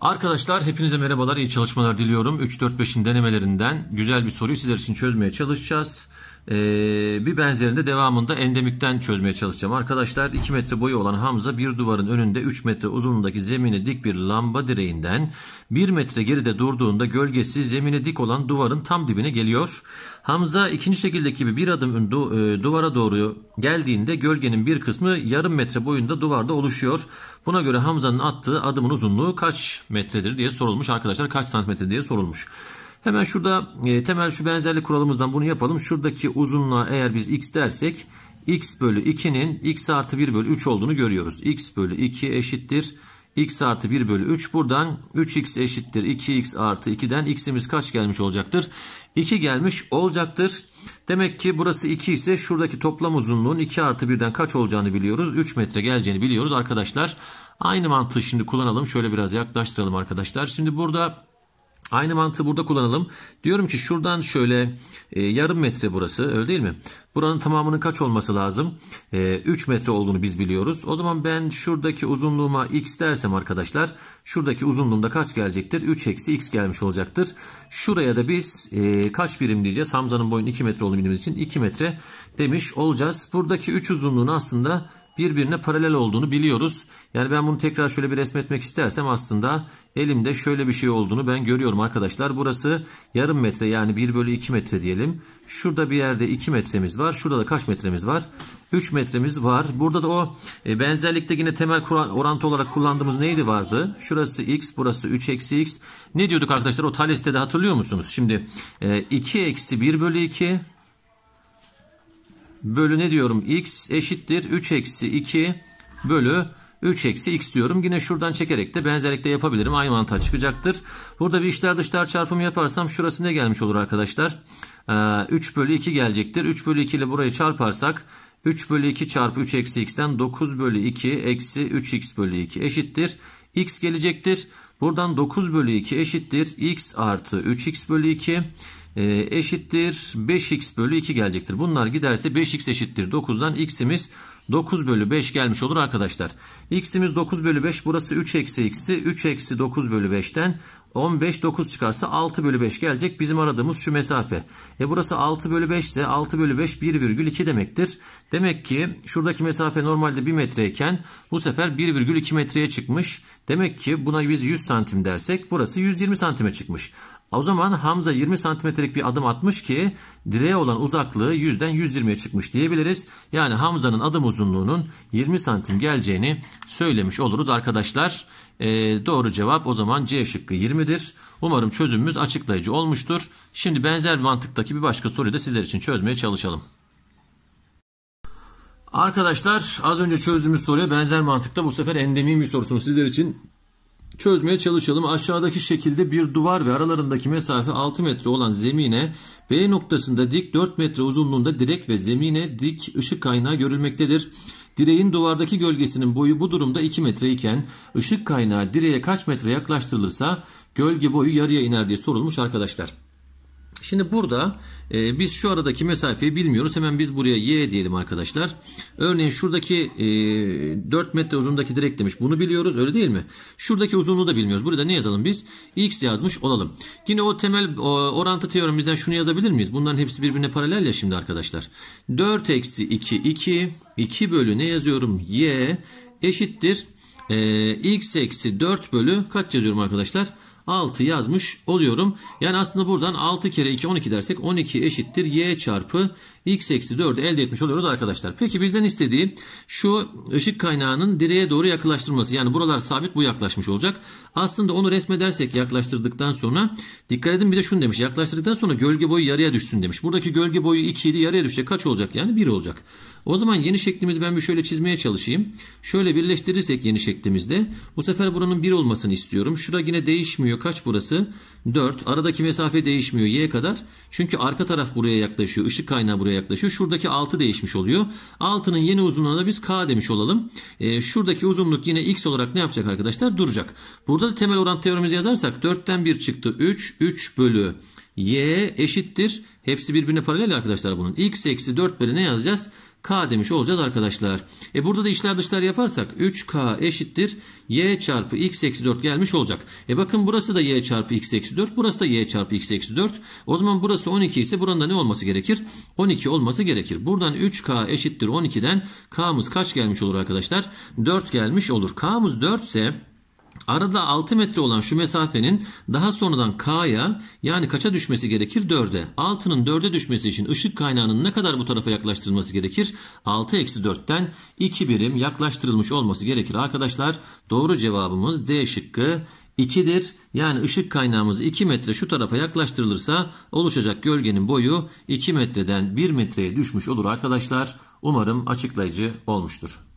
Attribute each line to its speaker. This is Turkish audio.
Speaker 1: Arkadaşlar hepinize merhabalar, iyi çalışmalar diliyorum. 3-4-5'in denemelerinden güzel bir soruyu sizler için çözmeye çalışacağız. Ee, bir benzerinde devamında endemikten çözmeye çalışacağım. Arkadaşlar 2 metre boyu olan Hamza bir duvarın önünde 3 metre uzunluğundaki zemini dik bir lamba direğinden 1 metre geride durduğunda gölgesi zemine dik olan duvarın tam dibine geliyor. Hamza ikinci şekildeki gibi bir adım e, duvara doğru geldiğinde gölgenin bir kısmı yarım metre boyunda duvarda oluşuyor. Buna göre Hamza'nın attığı adımın uzunluğu kaç metredir diye sorulmuş. Arkadaşlar kaç santimetre diye sorulmuş. Hemen şurada e, temel şu benzerlik kuralımızdan bunu yapalım. Şuradaki uzunluğa eğer biz x dersek x bölü 2'nin x artı 1 bölü 3 olduğunu görüyoruz. x bölü 2 eşittir x artı 1 bölü 3 buradan 3x eşittir 2x artı 2'den x'imiz kaç gelmiş olacaktır? 2 gelmiş olacaktır. Demek ki burası 2 ise şuradaki toplam uzunluğun 2 artı 1'den kaç olacağını biliyoruz. 3 metre geleceğini biliyoruz arkadaşlar. Aynı mantığı şimdi kullanalım. Şöyle biraz yaklaştıralım arkadaşlar. Şimdi burada Aynı mantığı burada kullanalım. Diyorum ki şuradan şöyle e, yarım metre burası öyle değil mi? Buranın tamamının kaç olması lazım? E, 3 metre olduğunu biz biliyoruz. O zaman ben şuradaki uzunluğuma x dersem arkadaşlar şuradaki uzunluğumda kaç gelecektir? 3 eksi x gelmiş olacaktır. Şuraya da biz e, kaç birim diyeceğiz? Hamza'nın boyun 2 metre olduğunu bildiğimiz için 2 metre demiş olacağız. Buradaki 3 uzunluğunu aslında birbirine paralel olduğunu biliyoruz. Yani ben bunu tekrar şöyle bir resmetmek istersem aslında elimde şöyle bir şey olduğunu ben görüyorum arkadaşlar. Burası yarım metre yani 1 bölü 2 metre diyelim. Şurada bir yerde 2 metremiz var. Şurada da kaç metremiz var? 3 metremiz var. Burada da o e, benzerlikte yine temel orantı olarak kullandığımız neydi vardı? Şurası x, burası 3 eksi x. Ne diyorduk arkadaşlar? O Thales'te de hatırlıyor musunuz? Şimdi e, 2 eksi 1 bölü 2 bölü ne diyorum? X eşittir 3 eksi 2 bölü 3 eksi x diyorum. Yine şuradan çekerek de benzerlikte yapabilirim. Aynı mantığa çıkacaktır. Burada bir işler dışlar çarpımı yaparsam şurası ne gelmiş olur arkadaşlar? Ee, 3 bölü 2 gelecektir. 3 bölü 2 ile burayı çarparsak 3 bölü 2 çarpı 3 eksi x'ten 9 bölü 2 eksi 3x bölü 2 eşittir. x gelecektir. Buradan 9 bölü 2 eşittir. X artı 3x bölü 2 e, eşittir 5x bölü 2 gelecektir. Bunlar giderse 5x eşittir 9'dan x'imiz 9 bölü 5 gelmiş olur arkadaşlar. x'imiz 9 bölü 5 burası 3 eksi x'ti. 3 eksi 9 bölü 5'ten 15 9 çıkarsa 6 bölü 5 gelecek. Bizim aradığımız şu mesafe. E burası 6 bölü 5 ise 6 bölü 5 1,2 demektir. Demek ki şuradaki mesafe normalde 1 metreyken bu sefer 1,2 metreye çıkmış. Demek ki buna biz 100 santim dersek burası 120 santime çıkmış. O zaman Hamza 20 santimetrelik bir adım atmış ki direğe olan uzaklığı 100'den 120'ye çıkmış diyebiliriz. Yani Hamza'nın adım uzunluğunun 20 santim geleceğini söylemiş oluruz arkadaşlar. Ee, doğru cevap o zaman C şıkkı 20'dir. Umarım çözümümüz açıklayıcı olmuştur. Şimdi benzer mantıktaki bir başka soruyu da sizler için çözmeye çalışalım. Arkadaşlar az önce çözdüğümüz soruya benzer mantıkta bu sefer endemiyim bir sorusunu sizler için çözmeye çalışalım. Aşağıdaki şekilde bir duvar ve aralarındaki mesafe 6 metre olan zemine B noktasında dik 4 metre uzunluğunda direk ve zemine dik ışık kaynağı görülmektedir. Direğin duvardaki gölgesinin boyu bu durumda 2 metre iken ışık kaynağı direğe kaç metre yaklaştırılırsa gölge boyu yarıya iner diye sorulmuş arkadaşlar. Şimdi burada e, biz şu aradaki mesafeyi bilmiyoruz. Hemen biz buraya y diyelim arkadaşlar. Örneğin şuradaki e, 4 metre uzundaki direk demiş. Bunu biliyoruz öyle değil mi? Şuradaki uzunluğu da bilmiyoruz. Burada ne yazalım biz? x yazmış olalım. Yine o temel o, orantı teoremimizden şunu yazabilir miyiz? Bunların hepsi birbirine paralel ya şimdi arkadaşlar. 4 eksi 2 2 2 bölü ne yazıyorum? y eşittir. E, x eksi 4 bölü kaç yazıyorum arkadaşlar? 6 yazmış oluyorum. Yani aslında buradan 6 kere 2 12 dersek 12 eşittir y çarpı x eksi 4 elde etmiş oluyoruz arkadaşlar. Peki bizden istediği şu ışık kaynağının direğe doğru yaklaştırması. Yani buralar sabit bu yaklaşmış olacak. Aslında onu resmedersek yaklaştırdıktan sonra dikkat edin bir de şunu demiş. Yaklaştırdıktan sonra gölge boyu yarıya düşsün demiş. Buradaki gölge boyu 2 idi yarıya düşecek kaç olacak yani 1 olacak. O zaman yeni şeklimizi ben bir şöyle çizmeye çalışayım. Şöyle birleştirirsek yeni şeklimizde bu sefer buranın 1 olmasını istiyorum. Şura yine değişmiyor değişmiyor. Kaç burası? 4. Aradaki mesafe değişmiyor y kadar. Çünkü arka taraf buraya yaklaşıyor. Işık kaynağı buraya yaklaşıyor. Şuradaki 6 değişmiş oluyor. 6'nın yeni uzunluğuna da biz k demiş olalım. E, şuradaki uzunluk yine x olarak ne yapacak arkadaşlar? Duracak. Burada da temel oran teoremizi yazarsak 4'ten 1 çıktı. 3, 3 bölü y eşittir. Hepsi birbirine paralel arkadaşlar bunun. x eksi 4 bölü ne yazacağız? K demiş olacağız arkadaşlar. E burada da işler dışlar yaparsak 3K eşittir Y çarpı X eksi 4 gelmiş olacak. E bakın burası da Y çarpı X eksi 4. Burası da Y çarpı X eksi 4. O zaman burası 12 ise buranın da ne olması gerekir? 12 olması gerekir. Buradan 3K eşittir 12'den K'mız kaç gelmiş olur arkadaşlar? 4 gelmiş olur. K'mız 4 ise Arada 6 metre olan şu mesafenin daha sonradan K'ya yani kaça düşmesi gerekir? 4'e. 6'nın 4'e düşmesi için ışık kaynağının ne kadar bu tarafa yaklaştırılması gerekir? 6 eksi 4'ten 2 birim yaklaştırılmış olması gerekir arkadaşlar. Doğru cevabımız D şıkkı 2'dir. Yani ışık kaynağımız 2 metre şu tarafa yaklaştırılırsa oluşacak gölgenin boyu 2 metreden 1 metreye düşmüş olur arkadaşlar. Umarım açıklayıcı olmuştur.